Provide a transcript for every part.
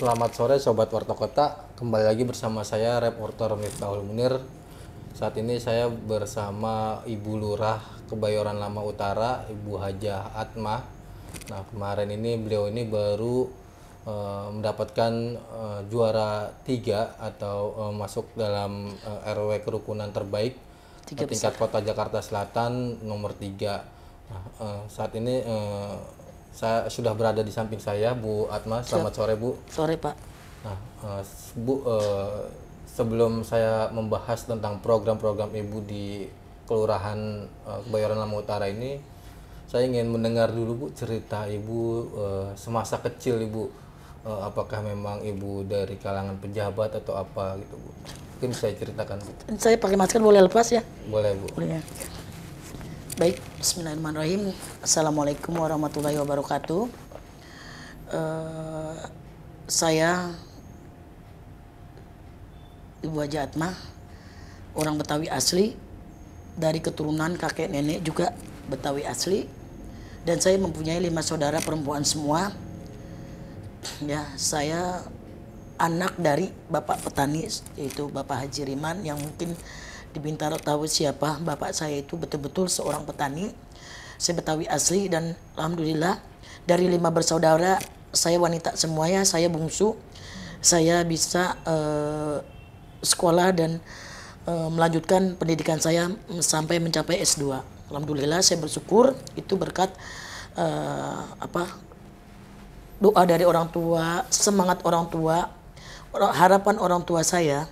Selamat sore Sobat Warta Kota Kembali lagi bersama saya reporter Miftahul Munir Saat ini saya bersama Ibu Lurah Kebayoran Lama Utara Ibu Hajah Atma Nah kemarin ini beliau ini baru uh, mendapatkan uh, juara 3 Atau uh, masuk dalam RW Kerukunan Terbaik tiga Tingkat Kota Jakarta Selatan nomor 3 nah, Saat ini saya sudah berada di samping saya Bu Atma. Selamat Siap. sore Bu. Sore Pak. Nah, uh, Bu uh, sebelum saya membahas tentang program-program Ibu di Kelurahan uh, Kebayoran Lama Utara ini, saya ingin mendengar dulu Bu cerita Ibu uh, semasa kecil Ibu uh, apakah memang ibu dari kalangan pejabat atau apa gitu bu mungkin saya ceritakan saya pakai masker boleh lepas ya boleh bu boleh. Baik, bismillahirrahmanirrahim. Assalamualaikum warahmatullahi wabarakatuh. Uh, saya Ibu Haji Atma, orang Betawi asli dari keturunan kakek nenek juga Betawi asli dan saya mempunyai lima saudara perempuan semua. Ya, saya anak dari Bapak petani yaitu Bapak Haji Riman yang mungkin di Bintaro tahu siapa bapak saya itu betul-betul seorang petani saya Betawi asli dan alhamdulillah dari lima bersaudara saya wanita semuanya saya bungsu saya bisa uh, sekolah dan uh, melanjutkan pendidikan saya sampai mencapai S2 alhamdulillah saya bersyukur itu berkat uh, apa doa dari orang tua semangat orang tua harapan orang tua saya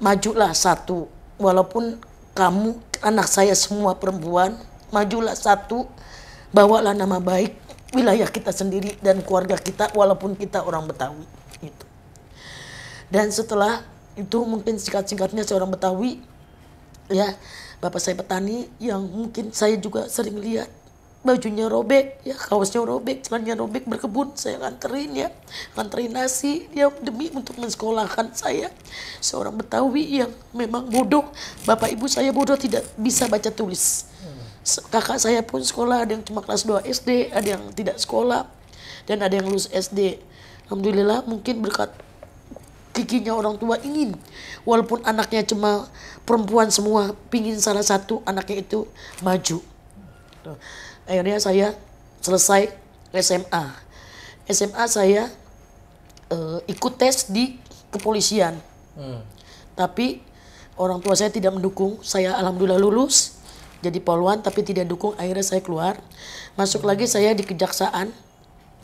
majulah satu walaupun kamu anak saya semua perempuan, majulah satu, bawalah nama baik wilayah kita sendiri dan keluarga kita walaupun kita orang Betawi gitu. Dan setelah itu mungkin singkat-singkatnya seorang Betawi ya bapak saya petani yang mungkin saya juga sering lihat bajunya robek ya kaosnya robek celananya robek berkebun saya nganterin ya nganterin nasi ya demi untuk mensekolahkan saya seorang Betawi yang memang bodoh bapak ibu saya bodoh tidak bisa baca tulis kakak saya pun sekolah ada yang cuma kelas 2 SD ada yang tidak sekolah dan ada yang lulus SD Alhamdulillah mungkin berkat giginya orang tua ingin walaupun anaknya cuma perempuan semua pingin salah satu anaknya itu maju akhirnya saya selesai SMA SMA saya uh, ikut tes di kepolisian hmm. tapi orang tua saya tidak mendukung saya alhamdulillah lulus jadi poluan tapi tidak dukung akhirnya saya keluar masuk hmm. lagi saya di kejaksaan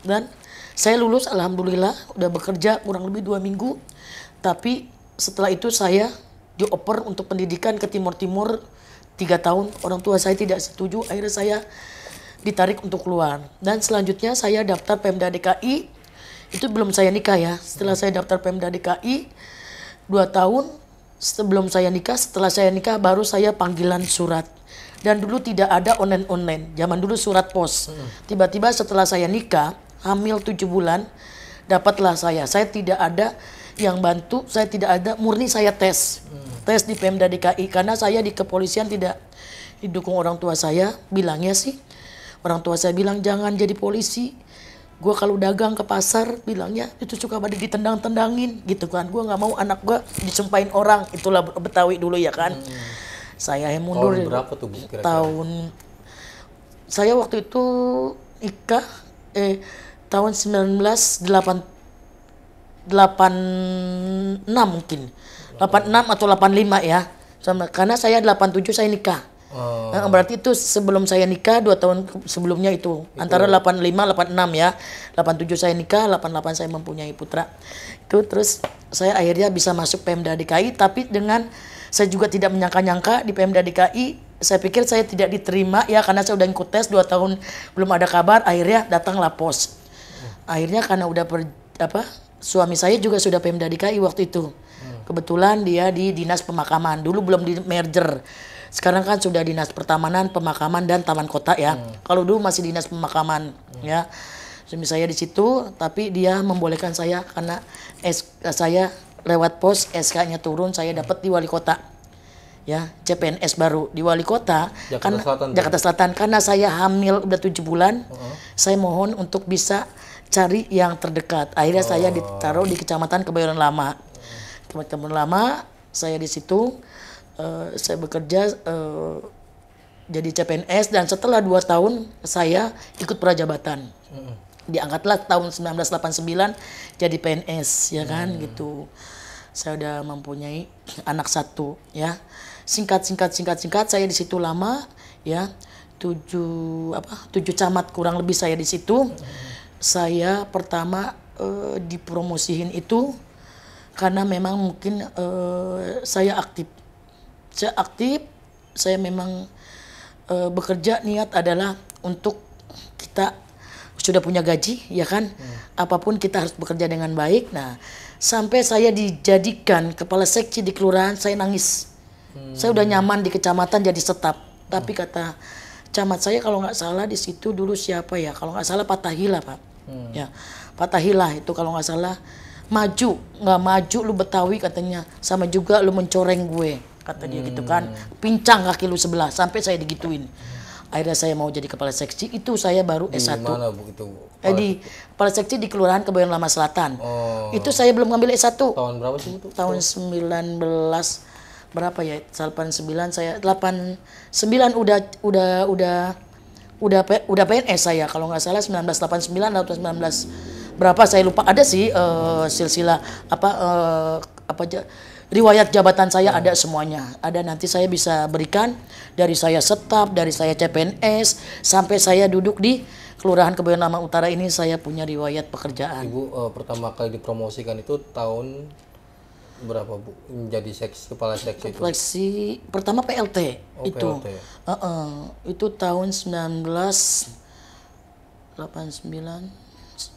dan saya lulus alhamdulillah udah bekerja kurang lebih dua minggu tapi setelah itu saya dioper untuk pendidikan ke Timur Timur tiga tahun orang tua saya tidak setuju akhirnya saya ditarik untuk keluar. Dan selanjutnya saya daftar Pemda DKI, itu belum saya nikah ya. Setelah saya daftar Pemda DKI, dua tahun sebelum saya nikah, setelah saya nikah baru saya panggilan surat. Dan dulu tidak ada online-online, zaman dulu surat pos. Tiba-tiba setelah saya nikah, hamil tujuh bulan, dapatlah saya. Saya tidak ada yang bantu, saya tidak ada, murni saya tes. Tes di Pemda DKI, karena saya di kepolisian tidak didukung orang tua saya, bilangnya sih Orang tua saya bilang jangan jadi polisi. Gue kalau dagang ke pasar bilangnya itu suka pada ditendang-tendangin gitu kan. Gue nggak mau anak gue disumpahin orang. Itulah Betawi dulu ya kan. Hmm. Saya yang mundur. Tahun berapa tuh Kira -kira? Tahun saya waktu itu nikah eh tahun 1986 mungkin. 86 atau 85 ya. karena saya 87 saya nikah. Oh. Nah, berarti itu sebelum saya nikah dua tahun sebelumnya itu, itu. antara 85 86 ya. 87 saya nikah, 88 saya mempunyai putra. Itu terus saya akhirnya bisa masuk Pemda DKI tapi dengan saya juga tidak menyangka-nyangka di Pemda DKI saya pikir saya tidak diterima ya karena saya udah ikut tes dua tahun belum ada kabar akhirnya datanglah pos hmm. akhirnya karena udah per, apa suami saya juga sudah Pemda DKI waktu itu hmm. kebetulan dia di dinas pemakaman dulu belum di merger sekarang kan sudah dinas pertamanan, pemakaman dan taman kota ya. Hmm. Kalau dulu masih dinas pemakaman hmm. ya. Suami saya di situ, tapi dia membolehkan saya karena SK eh, saya lewat pos SK-nya turun, saya dapat di wali kota ya CPNS baru di wali kota Jakarta karena, Selatan Jakarta Selatan karena saya hamil udah tujuh bulan uh hmm. -huh. saya mohon untuk bisa cari yang terdekat akhirnya oh. saya ditaruh di oh. kecamatan Kebayoran Lama hmm. Kebayoran Lama saya di situ Eh, saya bekerja uh, jadi CPNS dan setelah dua tahun saya ikut prajabatan. Hmm. Diangkatlah tahun 1989 jadi PNS ya kan hmm. gitu. Saya udah mempunyai anak satu ya. Singkat singkat singkat singkat saya di situ lama ya. Tujuh apa? Tujuh camat kurang lebih saya di situ. Hmm. Saya pertama eh, dipromosihin itu karena memang mungkin eh, saya aktif saya aktif, saya memang e, bekerja niat adalah untuk kita sudah punya gaji, ya kan? Hmm. Apapun kita harus bekerja dengan baik. Nah, sampai saya dijadikan kepala seksi di kelurahan, saya nangis. Hmm. Saya udah nyaman di kecamatan jadi setap, tapi hmm. kata camat saya kalau nggak salah di situ dulu siapa ya? Kalau nggak salah Patahila, Pak. Hmm. Ya. Patahila itu kalau nggak salah maju, nggak maju lu Betawi katanya, sama juga lu mencoreng gue kata dia gitu hmm. kan pincang kaki lu sebelah sampai saya digituin akhirnya saya mau jadi kepala seksi itu saya baru di S1 mana begitu eh, di kepala seksi di kelurahan Kebayoran Lama Selatan oh. itu saya belum ngambil S1 tahun berapa sih itu tahun 19 berapa ya 89 saya 89 udah udah udah udah udah PNS saya kalau nggak salah 1989 atau 19 berapa saya lupa ada sih uh, silsilah apa uh, apa aja riwayat jabatan saya hmm. ada semuanya. Ada nanti saya bisa berikan dari saya setap, dari saya CPNS, sampai saya duduk di Kelurahan Kebayoran Lama Utara ini saya punya riwayat pekerjaan. Ibu uh, pertama kali dipromosikan itu tahun berapa Bu? Menjadi seks kepala seksi itu. Seksi pertama PLT oh, itu. PLT. Uh -uh, itu tahun 1989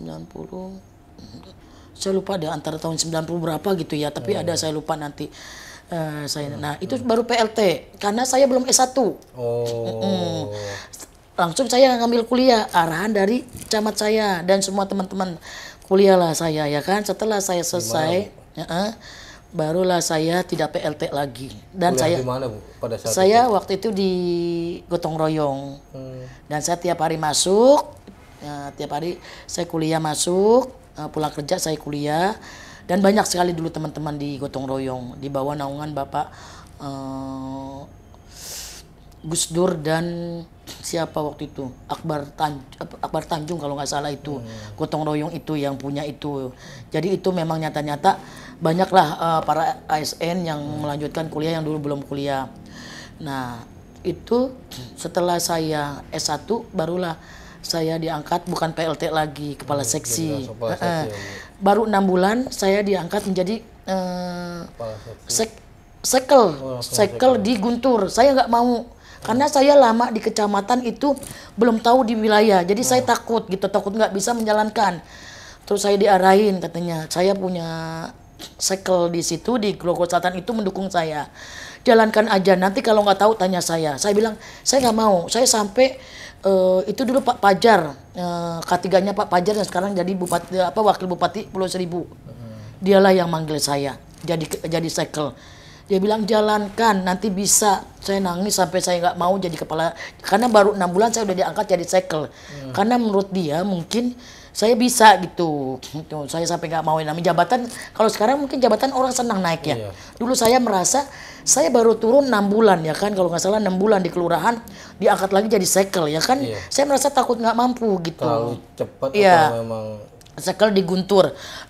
90 saya lupa ada antara tahun 90 berapa gitu ya, tapi hmm. ada saya lupa nanti. Uh, saya, hmm. nah itu hmm. baru PLT karena saya belum S1. Oh. -mm. Langsung saya ngambil kuliah arahan dari camat saya dan semua teman-teman kuliahlah saya ya kan. Setelah saya selesai, ya, uh, barulah saya tidak PLT lagi dan kuliah saya di mana, Bu, pada saat saya itu? waktu itu di gotong royong hmm. dan saya tiap hari masuk ya, tiap hari saya kuliah masuk Eh, pulang kerja saya kuliah dan banyak sekali dulu teman-teman di gotong royong di bawah naungan Bapak uh, Gus Dur dan siapa waktu itu Akbar Tanjung Akbar Tanjung kalau nggak salah itu hmm. gotong royong itu yang punya itu jadi itu memang nyata-nyata banyaklah uh, para ASN yang hmm. melanjutkan kuliah yang dulu belum kuliah nah itu setelah saya S1 barulah saya diangkat bukan PLT lagi hmm, kepala seksi. Kepala seksi. Ya, baru enam bulan saya diangkat menjadi uh, sek sekel oh, sekel di Guntur. Saya nggak mau karena saya lama di kecamatan itu belum tahu di wilayah. Jadi oh. saya takut gitu, takut nggak bisa menjalankan. Terus saya diarahin katanya, saya punya sekel di situ di Grogol Selatan itu mendukung saya. Jalankan aja nanti kalau nggak tahu tanya saya. Saya bilang saya nggak mau. Saya sampai uh, itu dulu Pak Pajar uh, ketiganya Pak Pajar yang sekarang jadi bupati apa wakil bupati Pulau Seribu dialah yang manggil saya jadi jadi cycle, dia bilang jalankan nanti bisa saya nangis sampai saya nggak mau jadi kepala karena baru enam bulan saya udah diangkat jadi cycle hmm. karena menurut dia mungkin saya bisa gitu gitu. saya sampai nggak mau namanya jabatan kalau sekarang mungkin jabatan orang senang naik ya iya. dulu saya merasa saya baru turun enam bulan ya kan kalau nggak salah enam bulan di kelurahan diangkat lagi jadi sekel ya kan iya. saya merasa takut nggak mampu gitu terlalu cepat ya. memang sekel di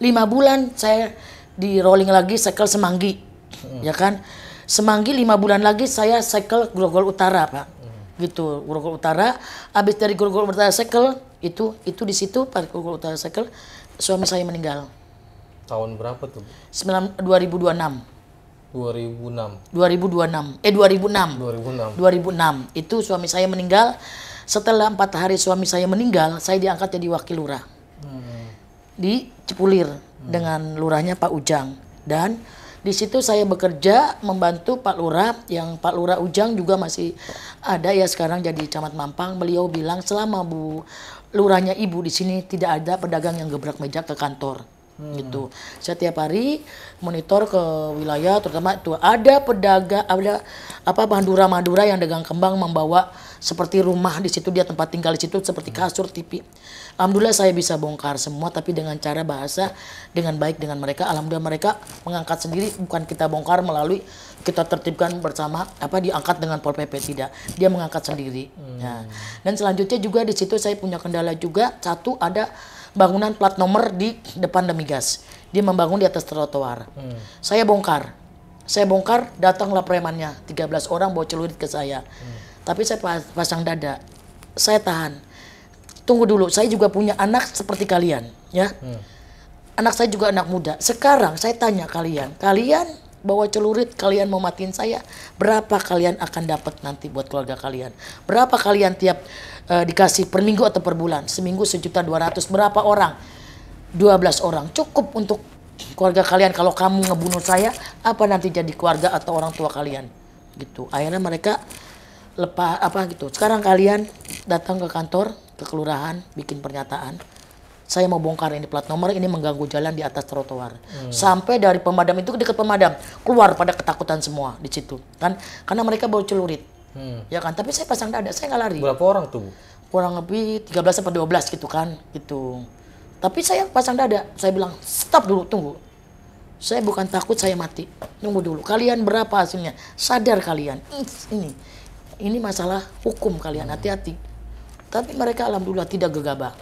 lima bulan saya di rolling lagi sekel semanggi hmm. ya kan Semanggi lima bulan lagi saya sekel Grogol Utara pak, hmm. gitu Grogol Utara. habis dari Grogol Utara sekel itu itu di situ pada Pakuku Utara Circle suami saya meninggal. Tahun berapa tuh? 9, 2026. 2006. 2026. Eh 2006. 2006. 2006. Itu suami saya meninggal. Setelah empat hari suami saya meninggal, saya diangkat jadi wakil lurah hmm. di Cipulir hmm. dengan lurahnya Pak Ujang dan di situ saya bekerja membantu Pak Lurah yang Pak Lurah Ujang juga masih ada ya sekarang jadi camat Mampang. Beliau bilang selama Bu lurahnya ibu di sini tidak ada pedagang yang gebrak meja ke kantor hmm. gitu. Setiap hari monitor ke wilayah, terutama itu ada pedagang, ada apa bandura Madura yang dagang kembang membawa seperti rumah di situ dia tempat tinggal di situ seperti hmm. kasur TV. Alhamdulillah saya bisa bongkar semua tapi dengan cara bahasa dengan baik dengan mereka. Alhamdulillah mereka mengangkat sendiri bukan kita bongkar melalui kita tertibkan bersama apa diangkat dengan pol pp tidak dia mengangkat sendiri hmm. ya. dan selanjutnya juga di situ saya punya kendala juga satu ada bangunan plat nomor di depan demigas dia membangun di atas trotoar hmm. saya bongkar saya bongkar datanglah premannya 13 orang bawa celurit ke saya hmm. tapi saya pasang dada saya tahan tunggu dulu saya juga punya anak seperti kalian ya hmm. anak saya juga anak muda sekarang saya tanya kalian kalian bawa celurit kalian mau matiin saya berapa kalian akan dapat nanti buat keluarga kalian berapa kalian tiap uh, dikasih per minggu atau per bulan seminggu sejuta dua ratus berapa orang dua belas orang cukup untuk keluarga kalian kalau kamu ngebunuh saya apa nanti jadi keluarga atau orang tua kalian gitu akhirnya mereka lepas apa gitu sekarang kalian datang ke kantor ke kelurahan bikin pernyataan saya mau bongkar ini plat nomor ini mengganggu jalan di atas trotoar. Hmm. Sampai dari pemadam itu dekat pemadam, keluar pada ketakutan semua di situ. Kan karena mereka bawa celurit. Hmm. Ya kan, tapi saya pasang dada, saya nggak lari. Berapa orang tuh? Kurang lebih 13 sampai 12 gitu kan, gitu. Tapi saya pasang dada, saya bilang, "Stop dulu, tunggu." Saya bukan takut saya mati. Tunggu dulu. Kalian berapa hasilnya? Sadar kalian. Ini ini masalah hukum kalian, hmm. hati-hati. Tapi mereka alhamdulillah tidak gegabah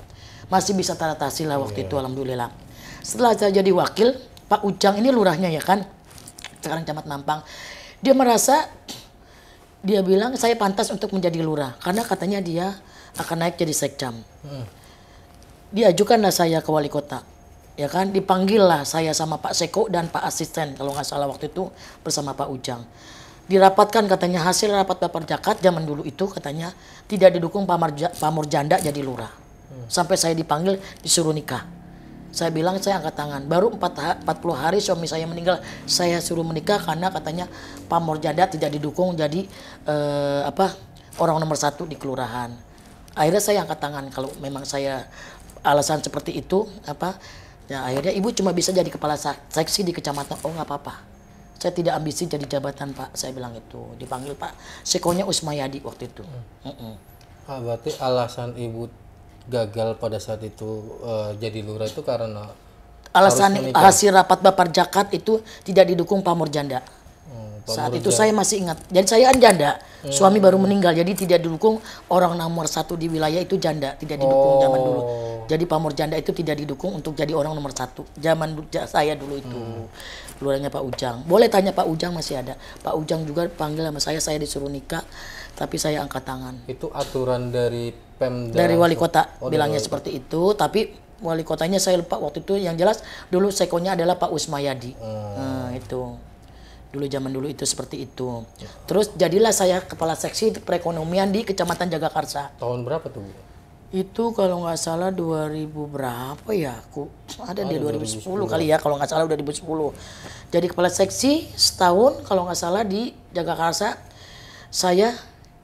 masih bisa teratasi lah waktu yeah. itu iya. alhamdulillah. Setelah saya jadi wakil, Pak Ujang ini lurahnya ya kan, sekarang camat Mampang, dia merasa dia bilang saya pantas untuk menjadi lurah karena katanya dia akan naik jadi sekjam. Hmm. Diajukanlah saya ke wali kota, ya kan? Dipanggil lah saya sama Pak Seko dan Pak Asisten kalau nggak salah waktu itu bersama Pak Ujang. Dirapatkan katanya hasil rapat Bapak Jakat zaman dulu itu katanya tidak didukung Pak Murjanda jadi lurah. Hmm. Sampai saya dipanggil disuruh nikah. Saya bilang saya angkat tangan. Baru 4, 40 hari suami saya meninggal, saya suruh menikah karena katanya pamor janda tidak didukung jadi eh, apa orang nomor satu di kelurahan. Akhirnya saya angkat tangan kalau memang saya alasan seperti itu apa ya akhirnya ibu cuma bisa jadi kepala seksi di kecamatan. Oh nggak apa-apa saya tidak ambisi jadi jabatan pak saya bilang itu dipanggil pak sekonya Usmayadi waktu itu hmm. mm -mm. Ah, berarti alasan ibu gagal pada saat itu uh, jadi lurah itu karena alasan hasil rapat Bapak Jakat itu tidak didukung pamor janda. Hmm, saat itu janda. saya masih ingat. Jadi saya kan janda, hmm. suami baru meninggal, jadi tidak didukung orang nomor satu di wilayah itu janda, tidak didukung oh. zaman dulu. Oh. Jadi pamor janda itu tidak didukung untuk jadi orang nomor satu zaman saya dulu itu. Hmm. Luarnya Pak Ujang. Boleh tanya Pak Ujang masih ada. Pak Ujang juga panggil sama saya, saya disuruh nikah tapi saya angkat tangan. Itu aturan dari Pemda? Dari wali kota, oh, bilangnya wali seperti itu, tapi wali kotanya saya lupa waktu itu yang jelas dulu sekonya adalah Pak Usmayadi. Hmm. Hmm, itu. Dulu zaman dulu itu seperti itu. Ya. Terus jadilah saya kepala seksi perekonomian di Kecamatan Jagakarsa. Tahun berapa tuh? Itu kalau nggak salah 2000 berapa ya? Aku ada ada di 2010, 2010 kali ya kalau nggak salah udah 2010. Jadi kepala seksi setahun kalau nggak salah di Jagakarsa saya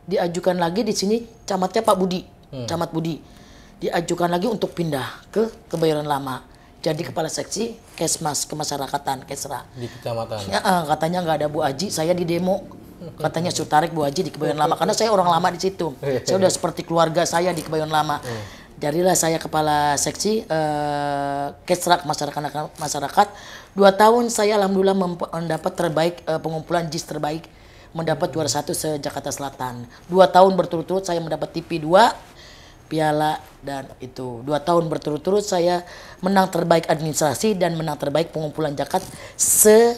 diajukan lagi di sini camatnya Pak Budi, hmm. camat Budi. Diajukan lagi untuk pindah ke Kebayoran Lama. Jadi hmm. kepala seksi Kesmas kemasyarakatan Kesra. Di kecamatan. Ya, eh, katanya nggak ada Bu Aji, saya di demo. Katanya Sutarik Bu Aji di Kebayoran Lama karena saya orang lama di situ. Saya udah seperti keluarga saya di Kebayoran Lama. Hmm. Jadilah saya kepala seksi eh, kesra masyarakat masyarakat. Dua tahun saya alhamdulillah mendapat terbaik eh, pengumpulan JIS terbaik mendapat juara satu se Jakarta Selatan. Dua tahun berturut-turut saya mendapat TV dua, piala dan itu dua tahun berturut-turut saya menang terbaik administrasi dan menang terbaik pengumpulan jakat se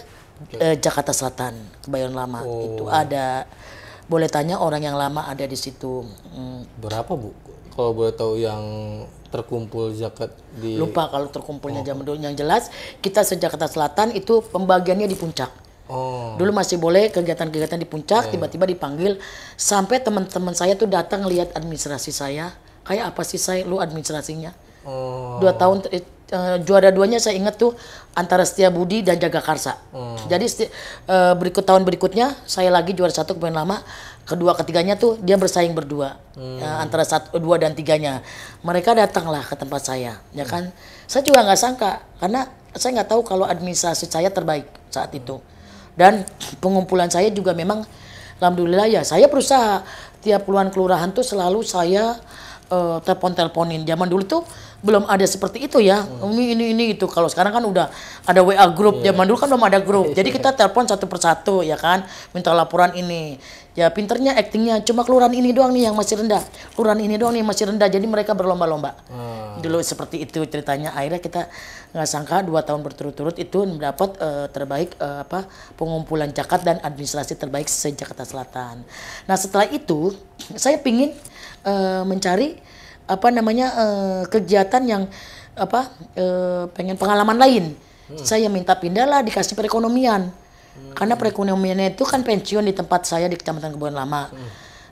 eh, Jakarta Selatan Kebayoran Lama oh. itu ada boleh tanya orang yang lama ada di situ hmm. berapa bu kalau boleh tahu yang terkumpul jaket di lupa kalau terkumpulnya oh. zaman dulu yang jelas kita se Jakarta Selatan itu pembagiannya di puncak Oh. Dulu masih boleh kegiatan-kegiatan di puncak, oh. tiba-tiba dipanggil sampai teman-teman saya tuh datang lihat administrasi saya. Kayak apa sih saya lu administrasinya? Oh. Dua tahun eh, eh juara duanya saya ingat tuh antara Setia Budi dan Jaga Karsa. Oh. Jadi seti, eh, berikut tahun berikutnya saya lagi juara satu kemudian lama. Kedua ketiganya tuh dia bersaing berdua hmm. ya, antara satu dua dan tiganya. Mereka datanglah ke tempat saya, ya kan? Saya juga nggak sangka karena saya nggak tahu kalau administrasi saya terbaik saat itu. Hmm dan pengumpulan saya juga memang alhamdulillah ya saya berusaha tiap puluhan kelurahan tuh selalu saya uh, eh, telepon teleponin zaman dulu tuh belum ada seperti itu ya. Hmm. Ini ini ini itu. Kalau sekarang kan udah ada WA grup. Yeah. Zaman dulu kan belum ada grup. Jadi kita telepon satu persatu ya kan, minta laporan ini. Ya pinternya aktingnya cuma kelurahan ini doang nih yang masih rendah. Kelurahan ini doang nih yang masih rendah. Jadi mereka berlomba-lomba. Hmm. Dulu seperti itu ceritanya. Akhirnya kita nggak sangka dua tahun berturut-turut itu mendapat uh, terbaik uh, apa pengumpulan jakat dan administrasi terbaik se Jakarta Selatan. Nah setelah itu saya pingin uh, mencari apa namanya uh, kegiatan yang apa uh, pengen pengalaman lain. Hmm. Saya minta pindahlah dikasih perekonomian. Hmm. Karena perekonomiannya itu kan pensiun di tempat saya di Kecamatan Kebon Lama. Hmm.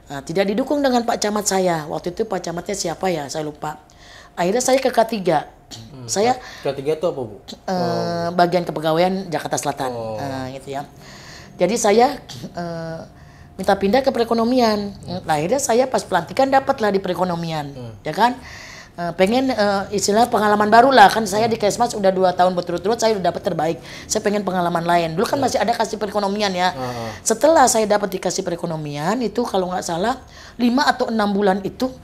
Nah, tidak didukung dengan Pak Camat saya. Waktu itu Pak Camatnya siapa ya? Saya lupa. Akhirnya saya ke K3. Hmm. Saya K3 itu apa, Bu? uh, oh. bagian kepegawaian Jakarta Selatan. Oh. uh, gitu ya. Jadi saya uh, minta pindah ke perekonomian. Hmm. Nah, akhirnya saya pas pelantikan dapatlah di perekonomian, hmm. ya kan? E, pengen e, istilah pengalaman baru lah kan saya di hmm. Kesmas udah dua tahun berturut-turut saya udah dapat terbaik saya pengen pengalaman lain dulu kan ya. masih ada kasih perekonomian ya Hmm. setelah saya dapat dikasih perekonomian itu kalau nggak salah lima atau enam bulan itu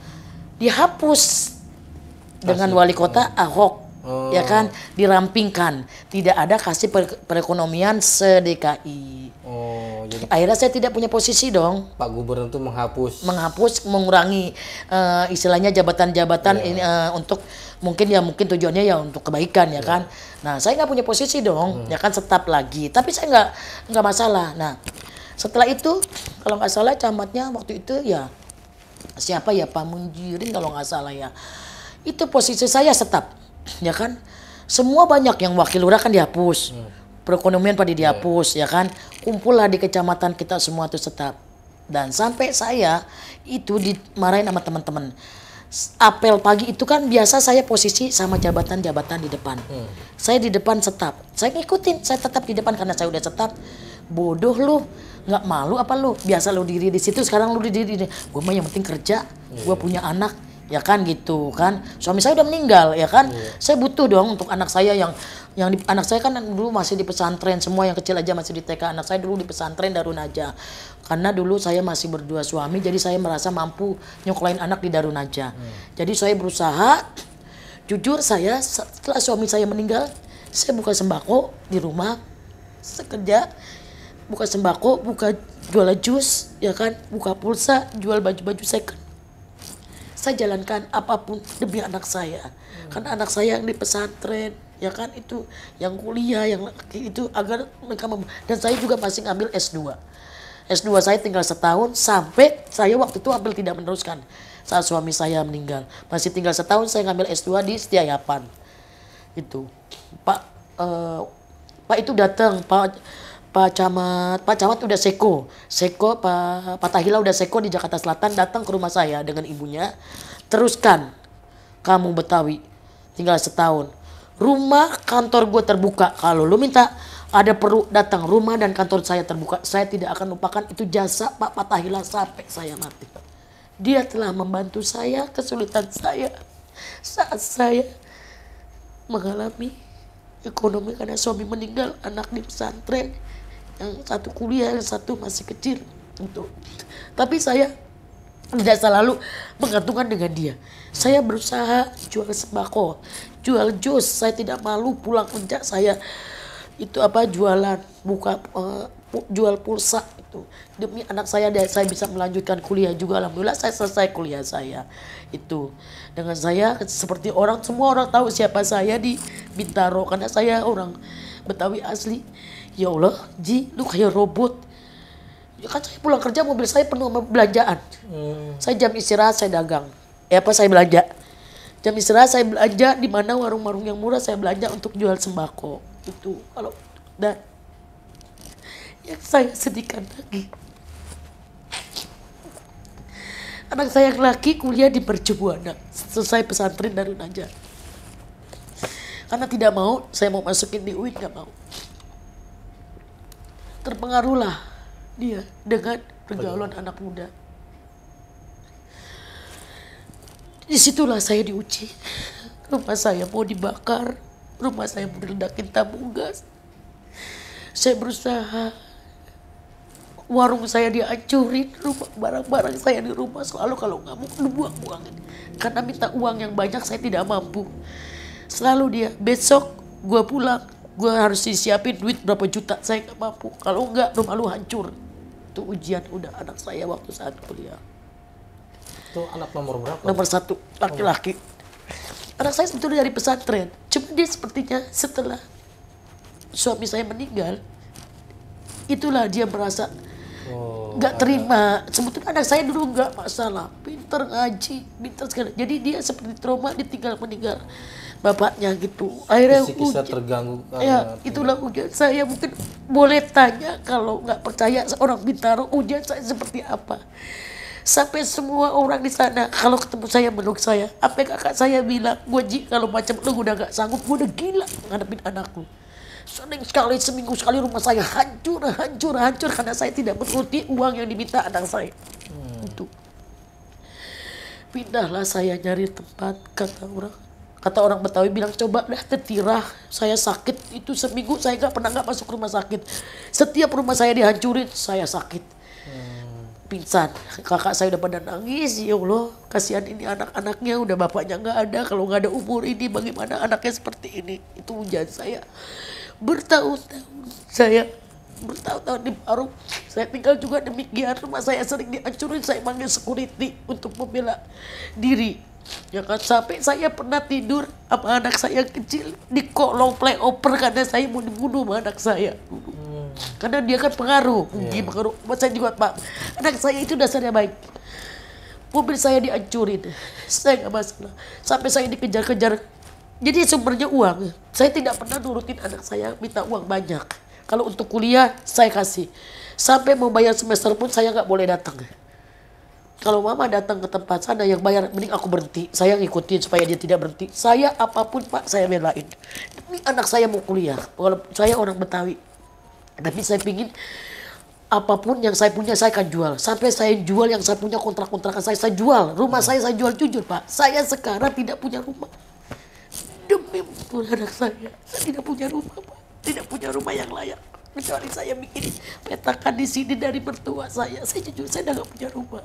dihapus Masih. dengan wali kota hmm. Ahok Ya oh. ya kan dirampingkan tidak ada kasih perekonomian sedekai oh, jadi... akhirnya saya tidak punya posisi dong Pak Gubernur itu menghapus menghapus mengurangi uh, istilahnya jabatan-jabatan yeah. ini uh, untuk mungkin ya mungkin tujuannya ya untuk kebaikan ya iya. kan nah saya nggak punya posisi dong hmm. ya kan setap lagi tapi saya nggak nggak masalah nah setelah itu kalau nggak salah camatnya waktu itu ya siapa ya Pak Munjirin kalau nggak salah ya itu posisi saya setap ya kan semua banyak yang wakil lurah kan dihapus hmm. perekonomian pada iya. dihapus yeah. ya kan kumpullah di kecamatan kita semua itu tetap. dan sampai saya itu dimarahin sama teman-teman apel pagi itu kan biasa saya posisi sama jabatan-jabatan di depan hmm. saya di depan tetap. saya ngikutin saya tetap di depan karena saya udah tetap. bodoh lu nggak malu apa lu biasa lu diri di situ sekarang lu diri di gue mah yang penting kerja yeah. gue iya. punya anak ya kan gitu kan suami saya udah meninggal ya kan yeah. saya butuh dong untuk anak saya yang yang di, anak saya kan dulu masih di pesantren semua yang kecil aja masih di TK anak saya dulu di pesantren Darun aja karena dulu saya masih berdua suami jadi saya merasa mampu nyokolain anak di Darun aja hmm. jadi saya berusaha jujur saya setelah suami saya meninggal saya buka sembako di rumah sekerja buka sembako buka jual jus ya kan buka pulsa jual baju-baju second saya jalankan apapun demi anak saya hmm. karena anak saya yang di pesantren ya kan itu yang kuliah yang itu agar mereka mem- dan saya juga masih ngambil S2 S2 saya tinggal setahun sampai saya waktu itu ambil tidak meneruskan saat suami saya meninggal masih tinggal setahun saya ngambil S2 di Setiayapan itu Pak uh, Pak itu datang Pak Pak Camat, Pak Camat udah seko, seko Pak Pak Tahila udah seko di Jakarta Selatan datang ke rumah saya dengan ibunya. Teruskan, kamu Betawi, tinggal setahun. Rumah kantor gue terbuka. Kalau lu minta ada perlu datang rumah dan kantor saya terbuka. Saya tidak akan lupakan itu jasa Pak Patahila sampai saya mati. Dia telah membantu saya kesulitan saya saat saya mengalami ekonomi karena suami meninggal anak di pesantren yang satu kuliah yang satu masih kecil itu tapi saya tidak selalu menggantungkan dengan dia saya berusaha jual sembako jual jus saya tidak malu pulang kerja saya itu apa jualan buka uh, jual pulsa itu demi anak saya dan saya bisa melanjutkan kuliah juga alhamdulillah saya selesai kuliah saya itu dengan saya seperti orang semua orang tahu siapa saya di Bintaro karena saya orang Betawi asli ya Allah Ji lu kayak robot ya kan saya pulang kerja mobil saya penuh sama belanjaan hmm. saya jam istirahat saya dagang ya eh, apa saya belanja jam istirahat saya belanja di mana warung-warung yang murah saya belanja untuk jual sembako itu kalau dan yang saya sedihkan lagi anak saya yang laki kuliah di perjubuana selesai pesantren dari Najar karena tidak mau saya mau masukin di UIN nggak mau terpengaruhlah dia dengan pergaulan Betul. anak muda. Disitulah saya diuji. Rumah saya mau dibakar, rumah saya mau diledakin tabung gas. Saya berusaha, warung saya dihancurin, rumah barang-barang saya di rumah selalu kalau nggak mau dibuang-buangin. Karena minta uang yang banyak saya tidak mampu. Selalu dia, besok gue pulang, gue harus siapin duit berapa juta saya nggak mampu kalau nggak rumah lu hancur itu ujian udah anak saya waktu saat kuliah itu anak nomor berapa nomor satu laki-laki anak saya sebetulnya dari pesantren cuma dia sepertinya setelah suami saya meninggal itulah dia merasa oh, nggak oh, terima sebetulnya anak saya dulu nggak masalah pinter ngaji pinter sekali jadi dia seperti trauma ditinggal meninggal bapaknya gitu akhirnya Kisah -kisah terganggu ya itulah hujan saya mungkin boleh tanya kalau nggak percaya seorang bintaro hujan saya seperti apa sampai semua orang di sana kalau ketemu saya meluk saya apa kakak saya bilang gue ji kalau macam lu udah nggak sanggup gue udah gila menghadapin anakku sering sekali seminggu sekali rumah saya hancur hancur hancur karena saya tidak menuruti uang yang diminta anak saya hmm. itu pindahlah saya nyari tempat kata orang kata orang Betawi bilang coba dah tertirah saya sakit itu seminggu saya nggak pernah nggak masuk rumah sakit setiap rumah saya dihancurin saya sakit hmm. pingsan kakak saya udah pada nangis ya Allah kasihan ini anak-anaknya udah bapaknya nggak ada kalau nggak ada umur ini bagaimana anaknya seperti ini itu hujan saya bertahun-tahun saya bertahun-tahun di paruh Saya tinggal juga demikian, rumah saya sering dihancurin, saya manggil security untuk membela diri. Jangan ya sampai saya pernah tidur sama anak saya yang kecil di kolong flyover karena saya mau dibunuh sama anak saya. Hmm. Karena dia kan pengaruh, iya. mungkin yeah. pengaruh. buat saya juga pak, anak saya itu dasarnya baik. Mobil saya dihancurin, saya nggak masalah. Sampai saya dikejar-kejar. Jadi sumbernya uang. Saya tidak pernah nurutin anak saya minta uang banyak. Kalau untuk kuliah saya kasih. Sampai membayar semester pun saya nggak boleh datang kalau mama datang ke tempat sana yang bayar mending aku berhenti saya ngikutin supaya dia tidak berhenti saya apapun pak saya belain demi anak saya mau kuliah kalau saya orang betawi tapi saya pingin apapun yang saya punya saya akan jual sampai saya jual yang saya punya kontrak-kontrakan saya saya jual rumah saya saya jual jujur pak saya sekarang tidak punya rumah demi pun anak saya saya tidak punya rumah pak tidak punya rumah yang layak kecuali saya bikin petakan di sini dari mertua saya saya jujur saya tidak punya rumah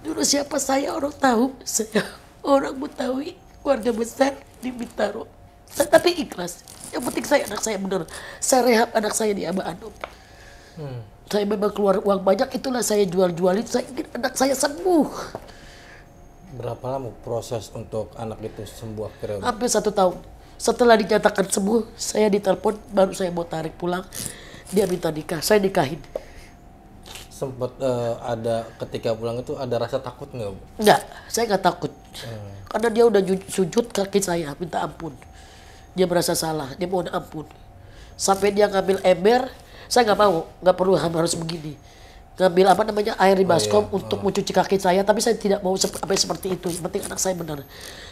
Dulu siapa saya orang tahu, saya orang Betawi, keluarga besar di Bintaro. Tapi ikhlas. Yang penting saya anak saya benar. Saya rehab anak saya di Aba Anum. Hmm. Saya memang keluar uang banyak, itulah saya jual-jualin. Saya ingin anak saya sembuh. Berapa lama proses untuk anak itu sembuh akhirnya? Hampir satu tahun. Setelah dinyatakan sembuh, saya ditelepon, baru saya mau tarik pulang. Dia minta nikah, saya nikahin sempat uh, eh, ada ketika pulang itu ada rasa takut nggak bu? Nggak, saya nggak takut. Hmm. Karena dia udah sujud kaki saya minta ampun. Dia merasa salah, dia mohon ampun. Sampai dia ngambil ember, saya nggak mau, nggak perlu harus begini. Ngambil apa namanya air di oh, baskom oh, iya. untuk hmm. mencuci kaki saya, tapi saya tidak mau sampai seperti itu. Yang penting anak saya benar.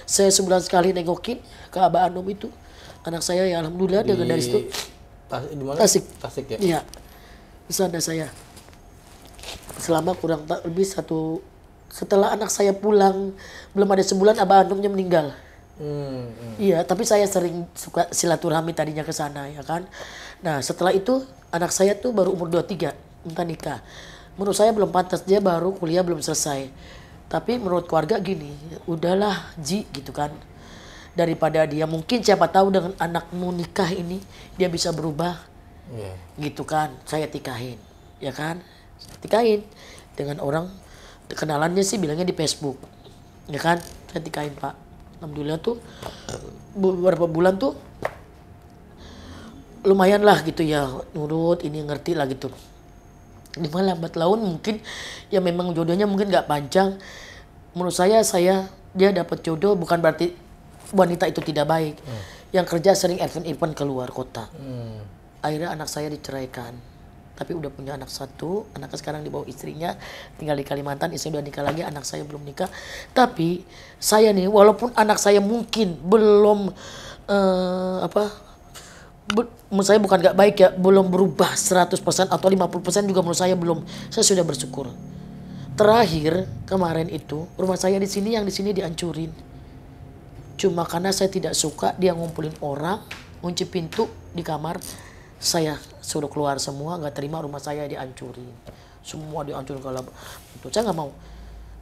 Saya sebulan sekali nengokin ke Abah Anum itu. Anak saya ya alhamdulillah di... dengan dari situ. Tasik, di mana? Tasik. Tasik ya. Iya. Di sana saya selama kurang tak lebih satu setelah anak saya pulang belum ada sebulan abah andungnya meninggal. Hmm, hmm. Iya, tapi saya sering suka silaturahmi tadinya ke sana ya kan. Nah, setelah itu anak saya tuh baru umur 23 minta nikah. Menurut saya belum pantas dia baru kuliah belum selesai. Tapi menurut keluarga gini, udahlah Ji gitu kan. Daripada dia mungkin siapa tahu dengan anakmu nikah ini dia bisa berubah. Yeah. Gitu kan, saya tikahin. Ya kan? tikain dengan orang kenalannya sih bilangnya di Facebook ya kan saya tikain pak alhamdulillah tuh beberapa bulan tuh lumayan lah gitu ya nurut ini ngerti lah gitu cuma lambat laun mungkin ya memang jodohnya mungkin nggak panjang menurut saya saya dia dapat jodoh bukan berarti wanita itu tidak baik hmm. yang kerja sering event event keluar kota hmm. akhirnya anak saya diceraikan tapi udah punya anak satu anaknya sekarang di bawah istrinya tinggal di Kalimantan istri udah nikah lagi anak saya belum nikah tapi saya nih walaupun anak saya mungkin belum uh, apa menurut saya bukan gak baik ya belum berubah 100% atau 50% juga menurut saya belum saya sudah bersyukur terakhir kemarin itu rumah saya di sini yang di sini dihancurin cuma karena saya tidak suka dia ngumpulin orang ngunci pintu di kamar saya suruh keluar semua nggak terima rumah saya dihancurin semua dihancurin kalau itu saya nggak mau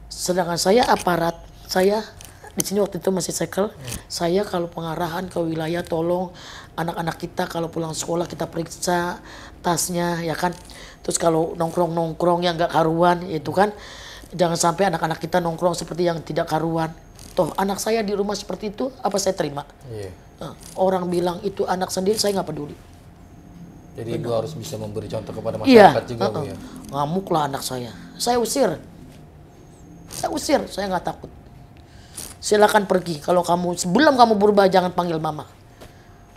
sedangkan saya aparat saya di sini waktu itu masih sekel hmm. saya kalau pengarahan ke wilayah tolong anak-anak kita kalau pulang sekolah kita periksa tasnya ya kan terus kalau nongkrong nongkrong yang nggak karuan itu kan jangan sampai anak-anak kita nongkrong seperti yang tidak karuan toh anak saya di rumah seperti itu apa saya terima yeah. Iya. orang bilang itu anak sendiri saya nggak peduli jadi ibu harus bisa memberi contoh kepada iya. masyarakat iya. juga uh -uh. bu ya. Ngamuklah anak saya. Saya usir. Saya usir. Saya nggak takut. Silakan pergi. Kalau kamu sebelum kamu berubah jangan panggil mama.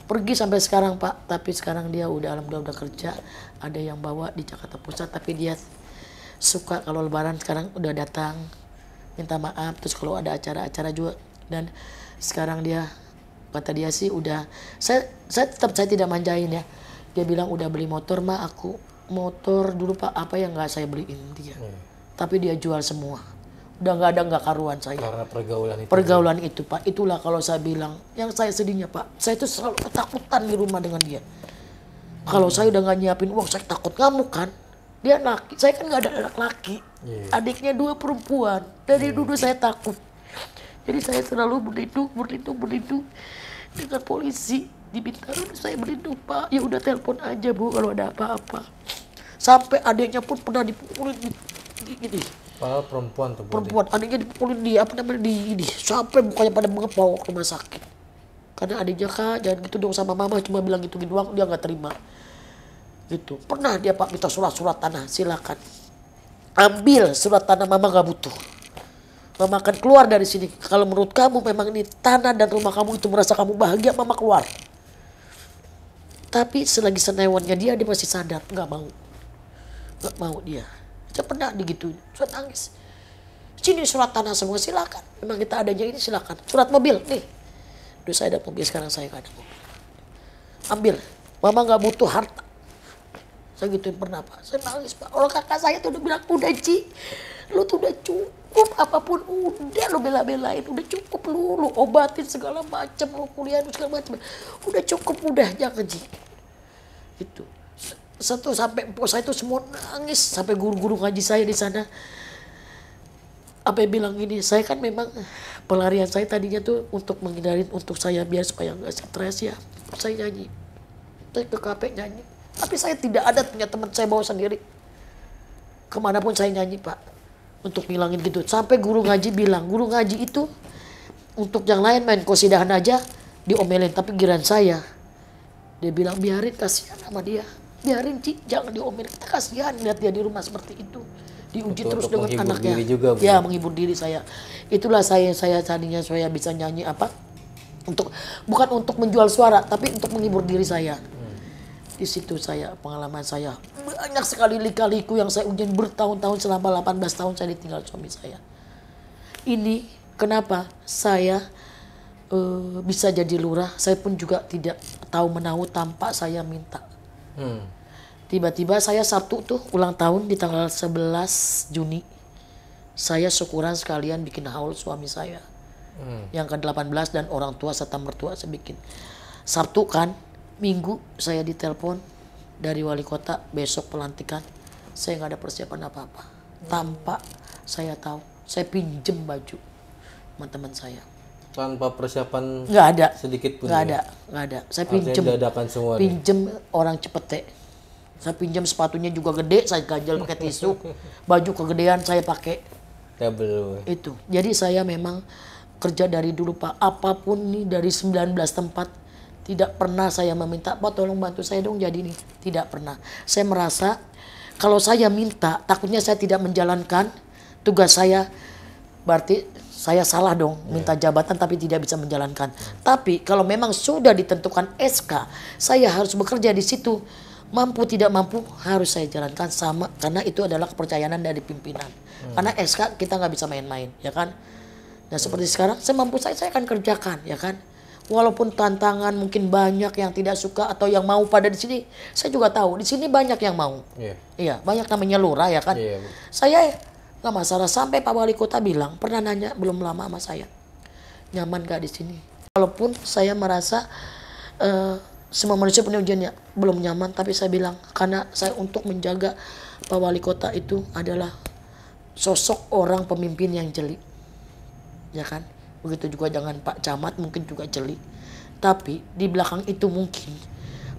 Pergi sampai sekarang pak. Tapi sekarang dia udah alhamdulillah udah kerja. Ada yang bawa di Jakarta Pusat. Tapi dia suka kalau lebaran sekarang udah datang minta maaf terus kalau ada acara-acara juga dan sekarang dia kata dia sih udah saya saya tetap saya tidak manjain ya dia bilang udah beli motor mah aku motor dulu pak apa yang nggak saya beliin dia hmm. tapi dia jual semua udah nggak ada nggak karuan saya karena pergaulan itu pergaulan juga. itu pak itulah kalau saya bilang yang saya sedihnya pak saya itu selalu ketakutan di rumah dengan dia hmm. kalau saya udah nggak nyiapin uang saya takut ngamuk kan dia laki saya kan nggak ada anak laki yeah. adiknya dua perempuan dari hmm. dulu saya takut jadi saya selalu berlindung berlindung berlindung dengan polisi di saya beri dupa ya udah telepon aja bu kalau ada apa-apa sampai adiknya pun pernah dipukulin gini Padahal perempuan tuh perempuan body. adiknya dipukulin di apa namanya di ini sampai mukanya pada mengepau ke rumah sakit karena adiknya kak jangan gitu dong sama mama cuma bilang gitu gitu doang dia nggak terima gitu pernah dia pak minta surat-surat tanah silakan ambil surat tanah mama nggak butuh mama akan keluar dari sini kalau menurut kamu memang ini tanah dan rumah kamu itu merasa kamu bahagia mama keluar tapi selagi senewannya dia, dia masih sadar. Nggak mau. Nggak mau dia. Saya pernah digituin. Saya nangis. Sini surat tanah semua, silakan. Memang kita adanya ini silakan. Surat mobil, nih. Duh saya ada mobil, sekarang saya nggak ada mobil. Ambil. Mama nggak butuh harta. Saya gituin pernah, Pak. Saya nangis, Pak. Orang kakak saya tuh udah bilang, udah Ci, lu tuh udah cukup cukup apapun udah lo bela-belain udah cukup lu lu obatin segala macam lu kuliah segala macam udah cukup udah jangan jing itu satu sampai saya itu semua nangis sampai guru-guru ngaji saya di sana apa yang bilang ini saya kan memang pelarian saya tadinya tuh untuk menghindari untuk saya biar supaya nggak stres ya saya nyanyi saya ke kafe nyanyi tapi saya tidak ada punya teman saya bawa sendiri kemanapun saya nyanyi pak untuk ngilangin gendut. Sampai guru ngaji bilang, guru ngaji itu untuk yang lain main kosidahan aja diomelin. Tapi giran saya, dia bilang biarin kasihan sama dia. Biarin Ci, jangan diomelin. Kita kasihan lihat dia di rumah seperti itu. Diuji terus untuk dengan anaknya. Diri juga, ya, menghibur diri saya. Itulah saya saya tadinya saya bisa nyanyi apa? Untuk bukan untuk menjual suara, tapi untuk menghibur diri saya di situ saya pengalaman saya banyak sekali lika-liku yang saya ujian bertahun-tahun selama 18 tahun saya ditinggal suami saya. Ini kenapa saya e, bisa jadi lurah, saya pun juga tidak tahu menahu tanpa saya minta. Hmm. Tiba-tiba saya Sabtu tuh ulang tahun di tanggal 11 Juni. Saya syukuran sekalian bikin haul suami saya. Hmm. Yang ke-18 dan orang tua serta mertua saya bikin. Sabtu kan minggu saya ditelepon dari wali kota besok pelantikan saya nggak ada persiapan apa-apa tanpa saya tahu saya pinjem baju teman-teman saya tanpa persiapan nggak ada sedikit pun nggak ya? ada nggak ada saya pinjem semua pinjem nih. orang cepete saya pinjam sepatunya juga gede saya ganjal pakai tisu baju kegedean saya pakai Double. itu jadi saya memang kerja dari dulu pak apapun nih dari 19 tempat tidak pernah saya meminta, Pak tolong bantu saya dong jadi ini. Tidak pernah. Saya merasa kalau saya minta, takutnya saya tidak menjalankan tugas saya. Berarti saya salah dong minta iya. jabatan tapi tidak bisa menjalankan. Tapi kalau memang sudah ditentukan SK, saya harus bekerja di situ. Mampu tidak mampu harus saya jalankan sama karena itu adalah kepercayaan dari pimpinan. Hmm. Karena SK kita nggak bisa main-main, ya kan? Nah seperti sekarang saya mampu saya saya akan kerjakan, ya kan? Walaupun tantangan mungkin banyak yang tidak suka atau yang mau pada di sini, saya juga tahu di sini banyak yang mau. Yeah. Iya, banyak namanya lurah ya kan. Yeah. Saya nggak masalah sampai Pak Wali Kota bilang pernah nanya belum lama sama saya, nyaman gak di sini? Walaupun saya merasa uh, semua manusia punya ujiannya belum nyaman, tapi saya bilang karena saya untuk menjaga Pak Wali Kota itu adalah sosok orang pemimpin yang jeli, ya kan? begitu juga dengan Pak Camat mungkin juga jeli tapi di belakang itu mungkin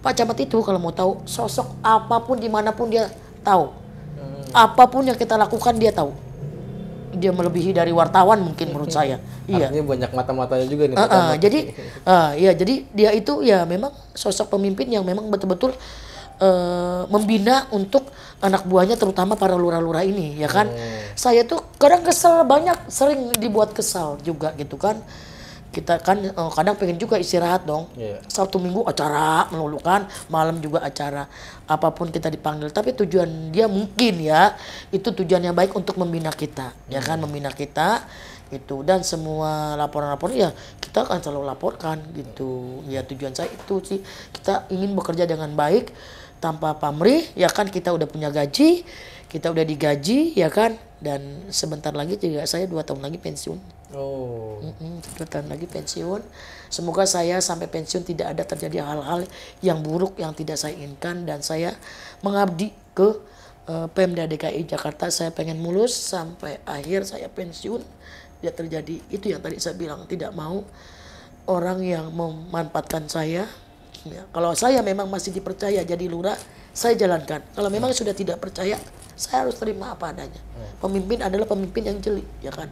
Pak Camat itu kalau mau tahu sosok apapun dimanapun dia tahu hmm. apapun yang kita lakukan dia tahu dia melebihi dari wartawan mungkin menurut hmm. saya iya Artinya banyak mata-matanya juga nih uh, uh, jadi uh, ya jadi dia itu ya memang sosok pemimpin yang memang betul-betul e, membina untuk anak buahnya terutama para lurah-lurah ini ya kan hmm. saya tuh kadang kesel banyak sering dibuat kesal juga gitu kan kita kan e, kadang pengen juga istirahat dong yeah. sabtu minggu acara melulu kan malam juga acara apapun kita dipanggil tapi tujuan dia mungkin ya itu tujuan yang baik untuk membina kita hmm. ya kan hmm. membina kita itu dan semua laporan-laporan ya kita akan selalu laporkan gitu ya tujuan saya itu sih kita ingin bekerja dengan baik tanpa pamrih ya kan kita udah punya gaji kita udah digaji ya kan dan sebentar lagi juga saya dua tahun lagi pensiun oh mm -mm, dua tahun lagi pensiun semoga saya sampai pensiun tidak ada terjadi hal-hal yang buruk yang tidak saya inginkan dan saya mengabdi ke uh, Pemda DKI Jakarta saya pengen mulus sampai akhir saya pensiun tidak terjadi itu yang tadi saya bilang tidak mau orang yang memanfaatkan saya Ya, kalau saya memang masih dipercaya jadi lurah, saya jalankan. Kalau memang sudah tidak percaya, saya harus terima apa adanya. Pemimpin adalah pemimpin yang jeli, ya kan?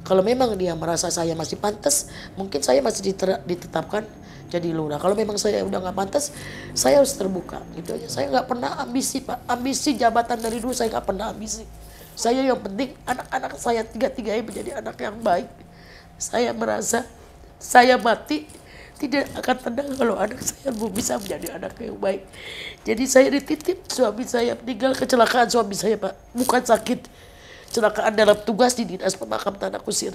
Kalau memang dia merasa saya masih pantas, mungkin saya masih ditetapkan jadi lurah. Kalau memang saya udah nggak pantas, saya harus terbuka. Gitu aja. Saya nggak pernah ambisi, Pak. Ambisi jabatan dari dulu saya nggak pernah ambisi. Saya yang penting anak-anak saya tiga-tiganya menjadi anak yang baik. Saya merasa saya mati tidak akan tenang kalau anak saya belum bisa menjadi anak yang baik. Jadi saya dititip suami saya meninggal kecelakaan suami saya pak, bukan sakit, kecelakaan dalam tugas di dinas pemakam tanah kusir.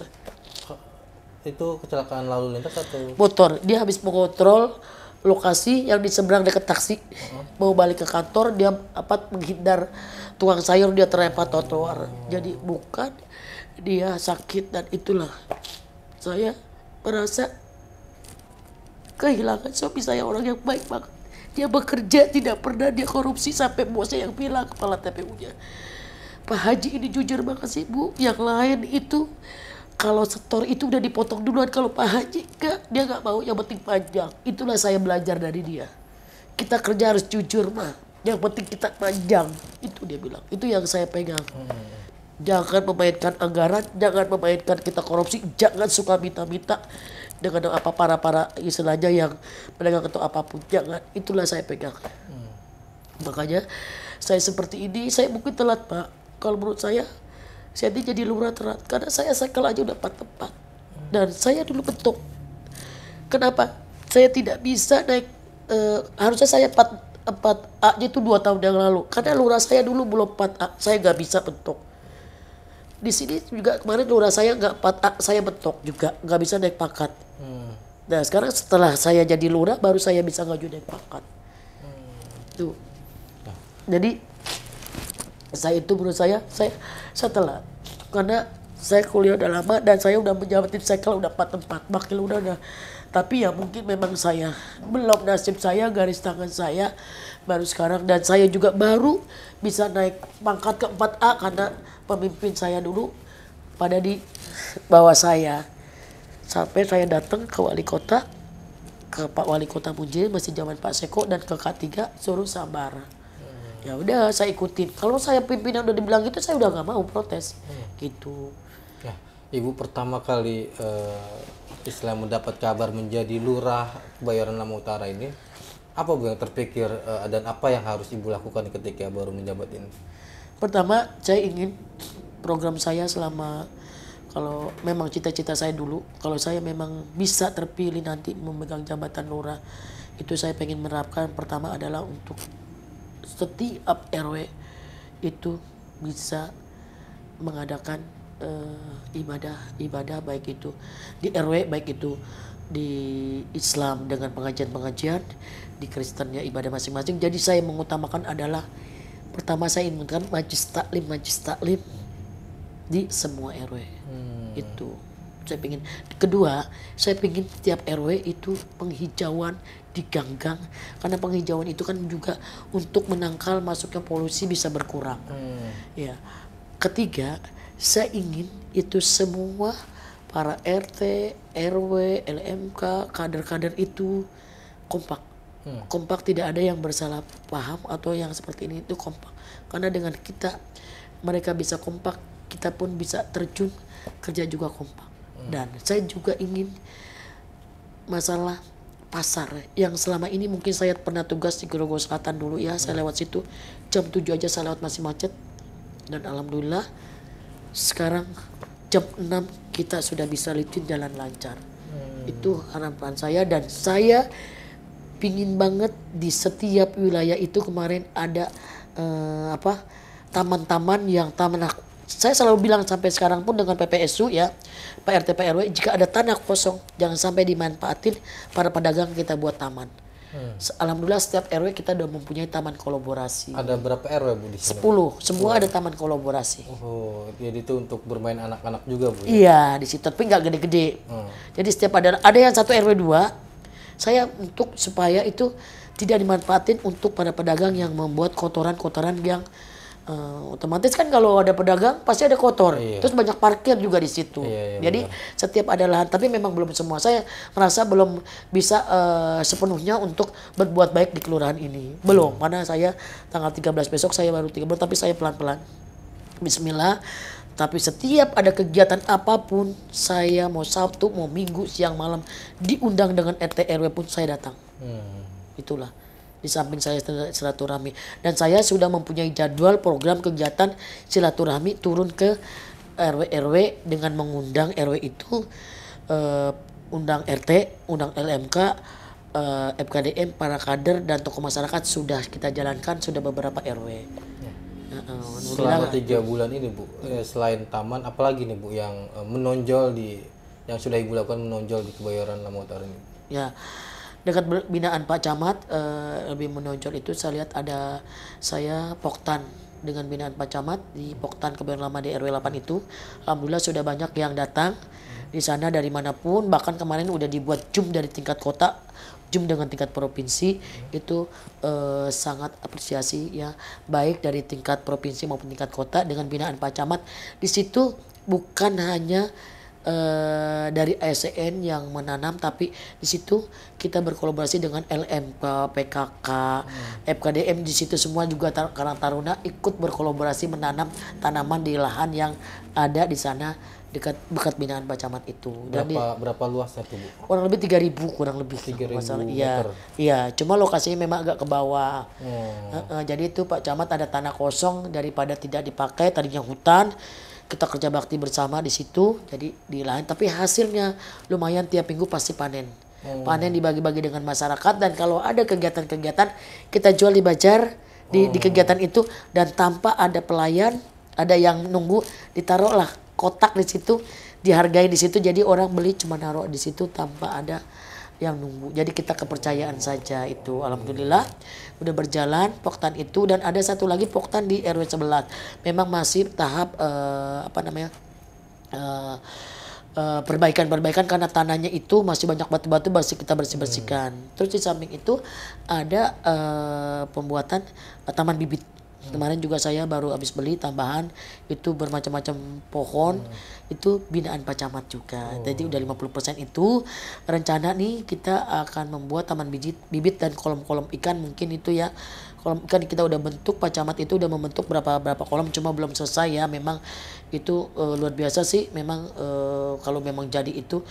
Itu kecelakaan lalu lintas atau? Motor, dia habis mengontrol lokasi yang di seberang dekat taksi, uh-huh. mau balik ke kantor dia apa menghindar tuang sayur dia terlempar trotoar. Uh-huh. Jadi bukan dia sakit dan itulah saya merasa kehilangan suami saya orang yang baik banget. Dia bekerja tidak pernah dia korupsi sampai bosnya yang bilang kepala TPU-nya. Pak Haji ini jujur banget sih Bu. Yang lain itu kalau setor itu udah dipotong duluan kalau Pak Haji enggak dia nggak mau yang penting panjang. Itulah saya belajar dari dia. Kita kerja harus jujur mah. Yang penting kita panjang. Itu dia bilang. Itu yang saya pegang. Hmm. Jangan memainkan anggaran, jangan memainkan kita korupsi, jangan suka minta-minta dengan apa para para istilahnya yang pedagang atau apapun jangan itulah saya pegang hmm. makanya saya seperti ini saya mungkin telat pak kalau menurut saya saya ini jadi lumrah terat karena saya sekali aja udah tempat hmm. dan saya dulu bentuk kenapa saya tidak bisa naik e, harusnya saya empat empat A itu dua tahun yang lalu karena lurah saya dulu belum empat A saya nggak bisa bentuk di sini juga kemarin lurah saya nggak ah, saya betok juga nggak bisa naik pangkat. Hmm. Nah sekarang setelah saya jadi lurah baru saya bisa ngaju naik pangkat. Hmm. Tuh. Nah. Jadi saya itu menurut saya saya setelah karena saya kuliah udah lama dan saya udah menjabat tim sekel udah empat tempat wakil udah udah tapi ya mungkin memang saya belum nasib saya garis tangan saya baru sekarang dan saya juga baru bisa naik pangkat ke 4A karena pemimpin saya dulu pada di bawah saya. Sampai saya datang ke wali kota, ke Pak Wali Kota Mujirin masih zaman Pak Seko dan ke K3 suruh sabar. Ya udah saya ikutin. Kalau saya pimpinan udah dibilang gitu saya udah nggak mau protes. Hmm. Gitu. ya Ibu pertama kali uh, Islam mendapat kabar menjadi lurah Bayaran Lama Utara ini apa yang terpikir uh, dan apa yang harus Ibu lakukan ketika baru menjabat ini? Pertama, saya ingin program saya selama kalau memang cita-cita saya dulu, kalau saya memang bisa terpilih nanti memegang jabatan lurah, itu saya pengen menerapkan pertama adalah untuk setiap RW itu bisa mengadakan ibadah-ibadah eh, baik itu di RW baik itu di Islam dengan pengajian-pengajian di Kristennya ibadah masing-masing. Jadi saya mengutamakan adalah pertama saya ingin kan majlis taklim majlis taklim di semua RW hmm. itu saya ingin kedua saya ingin setiap RW itu penghijauan di gang-gang karena penghijauan itu kan juga untuk menangkal masuknya polusi bisa berkurang hmm. ya ketiga saya ingin itu semua para RT RW LMK kader-kader itu kompak hmm. kompak tidak ada yang bersalah paham atau yang seperti ini itu kompak karena dengan kita mereka bisa kompak kita pun bisa terjun kerja juga kompak hmm. dan saya juga ingin masalah pasar yang selama ini mungkin saya pernah tugas di Grogol Selatan dulu ya hmm. saya lewat situ jam 7 aja saya lewat masih macet dan alhamdulillah sekarang jam 6 kita sudah bisa licin jalan lancar hmm. itu harapan saya dan saya pingin banget di setiap wilayah itu kemarin ada eh, apa taman-taman yang taman aku saya selalu bilang sampai sekarang pun dengan PPSU ya Pak RT Pak RW jika ada tanah kosong jangan sampai dimanfaatin para pedagang kita buat taman Hmm. Alhamdulillah setiap RW kita sudah mempunyai taman kolaborasi. Ada berapa RW Bu di sini? 10. Semua oh. ada taman kolaborasi. Oh, jadi itu untuk bermain anak-anak juga Bu. Ya? Iya, di situ tapi nggak gede-gede. Hmm. Jadi setiap ada ada yang satu RW dua saya untuk supaya itu tidak dimanfaatin untuk para pedagang yang membuat kotoran-kotoran yang uh, otomatis kan kalau ada pedagang pasti ada kotor. Iya. Terus banyak parkir juga di situ. Iya, iya, Jadi benar. setiap ada lahan, tapi memang belum semua. Saya merasa belum bisa uh, sepenuhnya untuk berbuat baik di kelurahan ini. Belum, hmm. karena saya tanggal 13 besok saya baru 13, tapi saya pelan-pelan. Bismillah tapi setiap ada kegiatan apapun, saya mau Sabtu, mau Minggu, siang, malam, diundang dengan RT RW pun saya datang. Hmm. Itulah di samping saya silaturahmi dan saya sudah mempunyai jadwal program kegiatan silaturahmi turun ke RW-RW dengan mengundang RW itu uh, undang RT, undang LMK, uh, eh, FKDM, para kader dan tokoh masyarakat sudah kita jalankan sudah beberapa RW selama tiga bulan ini bu hmm. selain taman apalagi nih bu yang eh, menonjol di yang sudah ibu lakukan menonjol di kebayoran lama utara ini ya dekat binaan Pak Camat eh, lebih menonjol itu saya lihat ada saya poktan dengan binaan Pak Camat di poktan kebayoran lama di RW 8 itu alhamdulillah sudah banyak yang datang hmm. di sana dari manapun bahkan kemarin udah dibuat jum dari tingkat kota Jum dengan tingkat provinsi itu eh, sangat apresiasi ya baik dari tingkat provinsi maupun tingkat kota dengan binaan Pak Camat di situ bukan hanya eh, dari ASN yang menanam tapi di situ kita berkolaborasi dengan LM PKK, FKDM hmm. di situ semua juga tar Karang Taruna ikut berkolaborasi menanam tanaman di lahan yang ada di sana dekat bekat binaan Camat itu. Dan berapa di, berapa luasnya satu Bu? Kurang lebih 3000 kurang lebih 3000 meter. Iya. Iya, cuma lokasinya memang agak ke bawah. Hmm. E -e, jadi itu Pak Camat ada tanah kosong daripada tidak dipakai tadinya hutan kita kerja bakti bersama di situ jadi di lahan tapi hasilnya lumayan tiap minggu pasti panen hmm. panen dibagi-bagi dengan masyarakat dan kalau ada kegiatan-kegiatan kita jual di bazar di, hmm. di kegiatan itu dan tanpa ada pelayan ada yang nunggu ditaruhlah kotak di situ dihargai di situ jadi orang beli cuma naruh di situ tanpa ada yang nunggu. Jadi kita kepercayaan saja itu. Alhamdulillah udah berjalan poktan itu dan ada satu lagi poktan di RW 11. Memang masih tahap uh, apa namanya? Uh, perbaikan-perbaikan karena tanahnya itu masih banyak batu-batu masih kita bersih-bersihkan. Hmm. Terus di samping itu ada uh, pembuatan uh, taman bibit kemarin juga saya baru habis beli tambahan itu bermacam-macam pohon hmm. itu binaan Pak Camat juga. Oh. Jadi udah 50% itu rencana nih kita akan membuat taman bibit bibit dan kolom-kolom ikan mungkin itu ya kolom ikan kita udah bentuk Pak Camat itu udah membentuk berapa berapa kolom cuma belum selesai ya memang itu e, luar biasa sih memang e, kalau memang jadi itu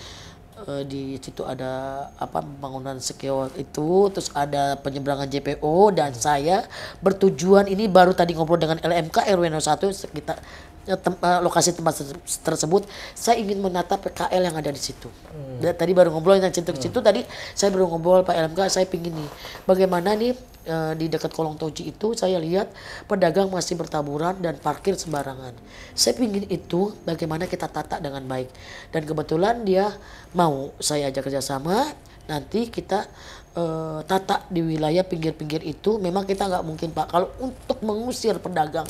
Eh, di situ ada apa pembangunan sekeo itu terus ada penyeberangan JPO dan saya bertujuan ini baru tadi ngobrol dengan LMK RW 01 sekitar Eh, tem eh, lokasi tempat tersebut, saya ingin menata PKL yang ada di situ. Hmm. Tadi baru ngobrol tentang cintu-cintu, hmm. tadi saya baru ngobrol Pak LMK, saya pingin nih, bagaimana nih e, di dekat kolong toji itu saya lihat pedagang masih bertaburan dan parkir sembarangan. Saya pingin itu bagaimana kita tata dengan baik. Dan kebetulan dia mau saya ajak kerjasama, nanti kita tata di wilayah pinggir-pinggir itu memang kita nggak mungkin pak kalau untuk mengusir pedagang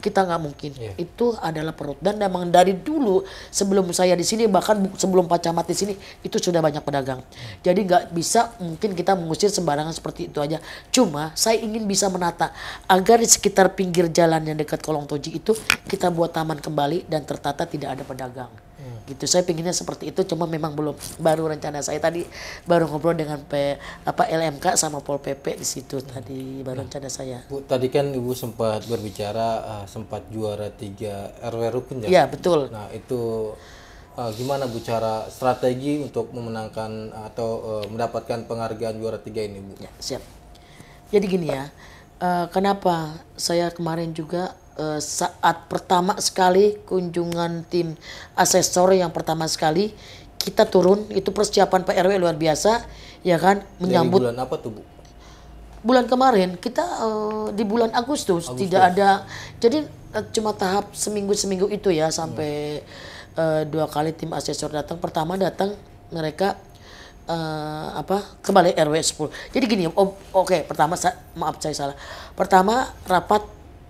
kita nggak mungkin. Yeah. Itu adalah perut. Dan memang dari dulu sebelum saya di sini bahkan sebelum Pak Camat di sini itu sudah banyak pedagang. Yeah. Jadi nggak bisa mungkin kita mengusir sembarangan seperti itu aja. Cuma saya ingin bisa menata agar di sekitar pinggir jalan yang dekat kolong toji itu kita buat taman kembali dan tertata tidak ada pedagang hmm. gitu saya pinginnya seperti itu cuma memang belum baru rencana saya tadi baru ngobrol dengan P, apa LMK sama Pol PP di situ hmm. tadi baru hmm. rencana saya Bu tadi kan Ibu sempat berbicara uh, sempat juara tiga RW Rukun ya? ya betul nah itu uh, gimana Bu cara strategi untuk memenangkan atau uh, mendapatkan penghargaan juara tiga ini Bu? Ya, siap. Jadi gini ya, uh, kenapa saya kemarin juga Eh, saat pertama sekali kunjungan tim asesor yang pertama sekali kita turun itu persiapan Pak RW luar biasa ya kan menyambut Dari bulan apa tuh Bu? Bulan kemarin kita uh, di bulan Agustus, Agustus tidak ada jadi uh, cuma tahap seminggu-seminggu itu ya sampai hmm. dua kali tim asesor datang pertama datang mereka uh, apa kembali RW 10. Jadi gini, oh, oke, okay, pertama saya, maaf saya salah. Pertama rapat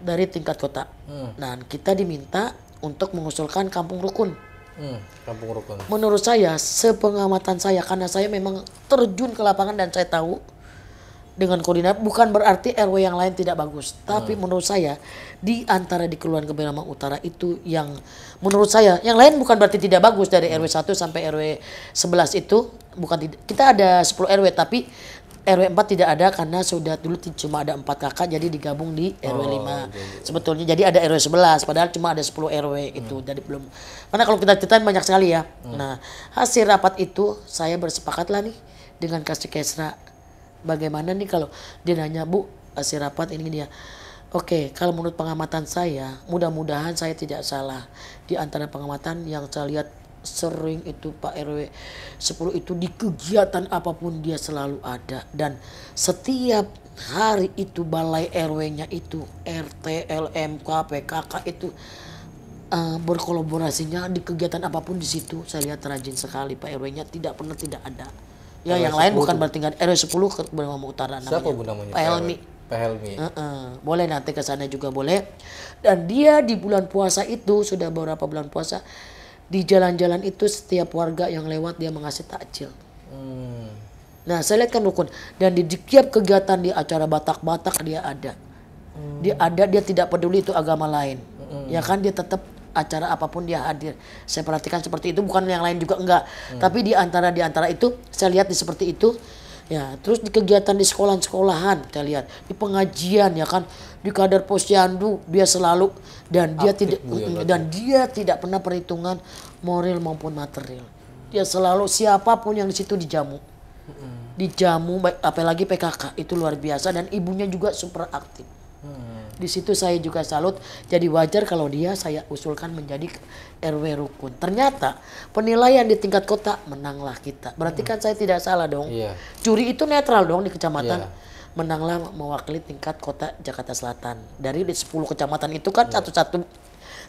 dari tingkat kota. Hmm. Nah, kita diminta untuk mengusulkan kampung rukun. Hmm, kampung rukun. Menurut saya, sepengamatan saya karena saya memang terjun ke lapangan dan saya tahu dengan koordinat bukan berarti RW yang lain tidak bagus, tapi hmm. menurut saya di antara di Kelurahan Kebenaman Utara itu yang menurut saya yang lain bukan berarti tidak bagus dari hmm. RW 1 sampai RW 11 itu bukan tidak, kita ada 10 RW tapi RW 4 tidak ada karena sudah dulu cuma ada empat kakak jadi digabung di RW oh, 5. Okay. Sebetulnya jadi ada RW 11 padahal cuma ada 10 RW gitu, hmm. itu jadi belum. Karena kalau kita ceritain banyak sekali ya. Hmm. Nah, hasil rapat itu saya bersepakatlah nih dengan Kasih Kesra. Bagaimana nih kalau dia nanya, "Bu, hasil rapat ini dia." Oke, kalau menurut pengamatan saya, mudah-mudahan saya tidak salah di antara pengamatan yang saya lihat sering itu Pak RW 10 itu di kegiatan apapun dia selalu ada dan setiap hari itu balai RW-nya itu RT, LMK, PKK itu uh, berkolaborasinya di kegiatan apapun di situ saya lihat rajin sekali Pak RW-nya tidak pernah tidak ada. Ya RW yang lain bukan berarti RW 10 ke Bengawan Utara namanya. Siapa bu namanya? Pak Helmi. Pak Helmi. Uh -uh. Boleh nanti ke sana juga boleh. Dan dia di bulan puasa itu sudah beberapa bulan puasa di jalan-jalan itu setiap warga yang lewat dia mengasih takjil. Hmm. Nah, saya lihat kan rukun dan di setiap kegiatan di acara Batak-Batak dia ada. Hmm. Dia ada, dia tidak peduli itu agama lain. Hmm. Ya kan dia tetap acara apapun dia hadir. Saya perhatikan seperti itu bukan yang lain juga enggak, hmm. tapi di antara di antara itu saya lihat di seperti itu Ya, terus di kegiatan di sekolah-sekolahan kita lihat, di pengajian ya kan, di kader posyandu dia selalu dan dia tidak mm, dan dia tidak pernah perhitungan moral maupun material. Dia selalu siapapun yang di situ dijamu. Dijamu apalagi PKK itu luar biasa dan ibunya juga super aktif. Hmm. Di situ saya juga salut. Jadi wajar kalau dia saya usulkan menjadi RW rukun. Ternyata penilaian di tingkat kota menanglah kita. Berarti kan hmm. saya tidak salah dong. Yeah. Juri itu netral dong di kecamatan. Yeah. Menanglah mewakili tingkat kota Jakarta Selatan. Dari di 10 kecamatan itu kan iya. satu-satu yeah.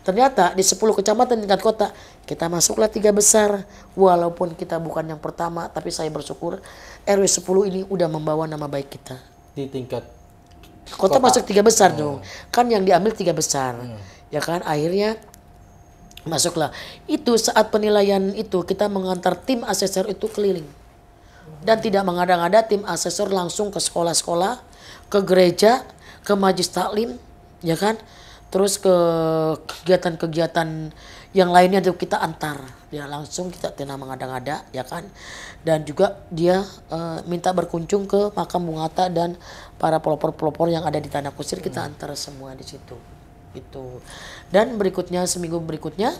Ternyata di 10 kecamatan tingkat kota kita masuklah tiga besar. Walaupun kita bukan yang pertama, tapi saya bersyukur RW 10 ini udah membawa nama baik kita. Di tingkat kota, kota. masuk tiga besar hmm. dong. Kan yang diambil tiga besar. Hmm. Ya kan akhirnya Masuklah. Itu saat penilaian itu kita mengantar tim asesor itu keliling. Dan tidak mengada-ngada tim asesor langsung ke sekolah-sekolah, ke gereja, ke majlis taklim, ya kan? Terus ke kegiatan-kegiatan yang lainnya itu kita antar. Ya langsung kita tidak mengada-ngada, ya kan? Dan juga dia uh, minta berkunjung ke makam Bung dan para pelopor-pelopor yang ada di tanah kusir kita hmm. antar semua di situ itu dan berikutnya seminggu berikutnya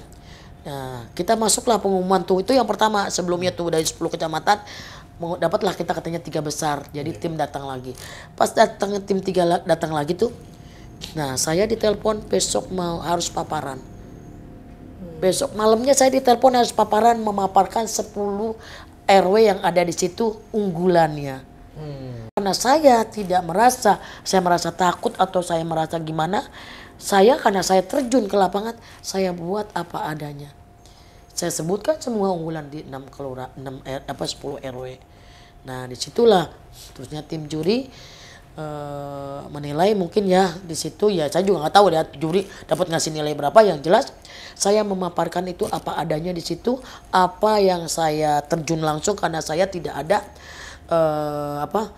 nah kita masuklah pengumuman tuh itu yang pertama sebelumnya tuh dari 10 kecamatan dapatlah kita katanya tiga besar jadi iya. tim datang lagi pas datang tim tiga datang lagi tuh nah saya ditelepon besok mau harus paparan hmm. besok malamnya saya ditelepon harus paparan memaparkan 10 RW yang ada di situ unggulannya Hmm. Karena saya tidak merasa, saya merasa takut atau saya merasa gimana, saya karena saya terjun ke lapangan, saya buat apa adanya. Saya sebutkan semua unggulan di enam kelura, 6 eh, apa 10 RW. Nah, disitulah terusnya tim juri e, menilai mungkin ya di situ ya saya juga nggak tahu ya juri dapat ngasih nilai berapa yang jelas saya memaparkan itu apa adanya di situ apa yang saya terjun langsung karena saya tidak ada e, apa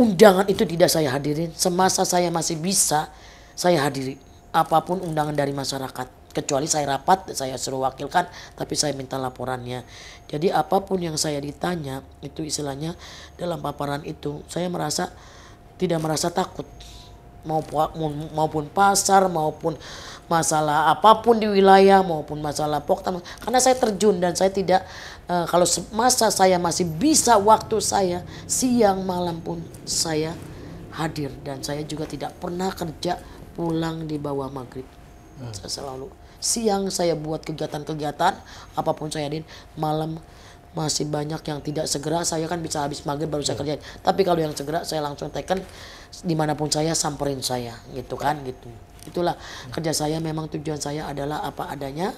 undangan itu tidak saya hadirin semasa saya masih bisa saya hadiri apapun undangan dari masyarakat kecuali saya rapat saya suruh wakilkan tapi saya minta laporannya jadi apapun yang saya ditanya itu istilahnya dalam paparan itu saya merasa tidak merasa takut maupun maupun pasar maupun masalah apapun di wilayah maupun masalah poktan karena saya terjun dan saya tidak e, kalau masa saya masih bisa waktu saya siang malam pun saya hadir dan saya juga tidak pernah kerja pulang di bawah maghrib. Hmm. Saya selalu siang saya buat kegiatan-kegiatan apapun saya din malam masih banyak yang tidak segera saya kan bisa habis maghrib baru saya hmm. kerjain tapi kalau yang segera saya langsung tekan dimanapun saya samperin saya gitu kan gitu itulah hmm. kerja saya memang tujuan saya adalah apa adanya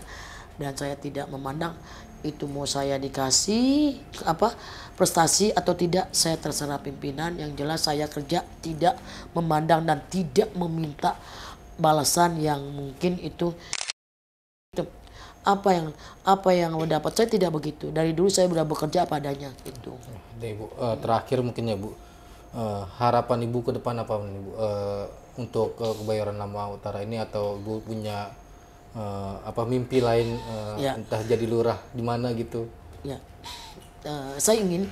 dan saya tidak memandang itu mau saya dikasih apa prestasi atau tidak saya terserah pimpinan yang jelas saya kerja tidak memandang dan tidak meminta balasan yang mungkin itu apa yang apa yang dapat saya tidak begitu dari dulu saya sudah bekerja padanya itu eh, terakhir mungkin ya Bu eh, harapan Ibu ke depan apa Ibu eh, untuk uh, kebayoran lama utara ini atau Ibu punya uh, apa mimpi lain uh, ya. entah jadi lurah di mana gitu ya uh, saya ingin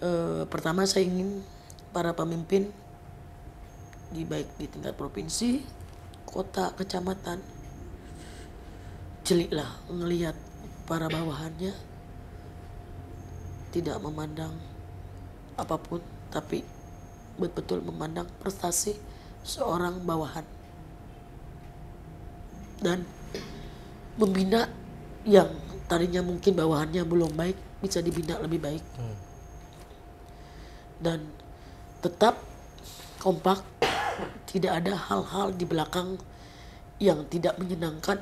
uh, pertama saya ingin para pemimpin di baik di tingkat provinsi kota kecamatan jeliklah melihat para bawahannya tidak memandang apapun tapi betul-betul memandang prestasi seorang bawahan dan membina yang tadinya mungkin bawahannya belum baik bisa dibina lebih baik hmm. dan tetap kompak tidak ada hal-hal di belakang yang tidak menyenangkan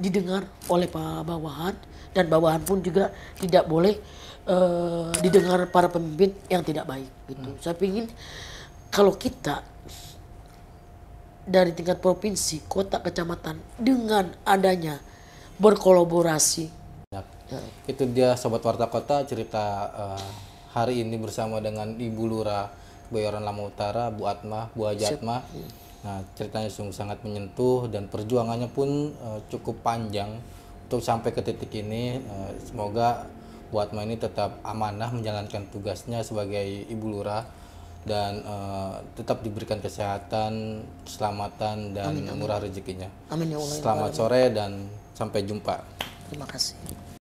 didengar oleh pak bawahan dan bawahan pun juga tidak boleh uh, didengar para pemimpin yang tidak baik gitu hmm. saya ingin kalau kita dari tingkat provinsi, kota, kecamatan dengan adanya berkolaborasi. Itu dia sobat warta kota cerita uh, hari ini bersama dengan Ibu Lura Boyoran Lama Utara, Bu Atma, Bu Ajatma. Hmm. Nah, ceritanya sungguh sangat menyentuh dan perjuangannya pun uh, cukup panjang untuk sampai ke titik ini. Uh, semoga Bu Atma ini tetap amanah menjalankan tugasnya sebagai Ibu Lurah dan uh, tetap diberikan kesehatan, keselamatan dan amin, amin. murah rezekinya. Amin ya Allah. Ya Selamat sore dan sampai jumpa. Terima kasih.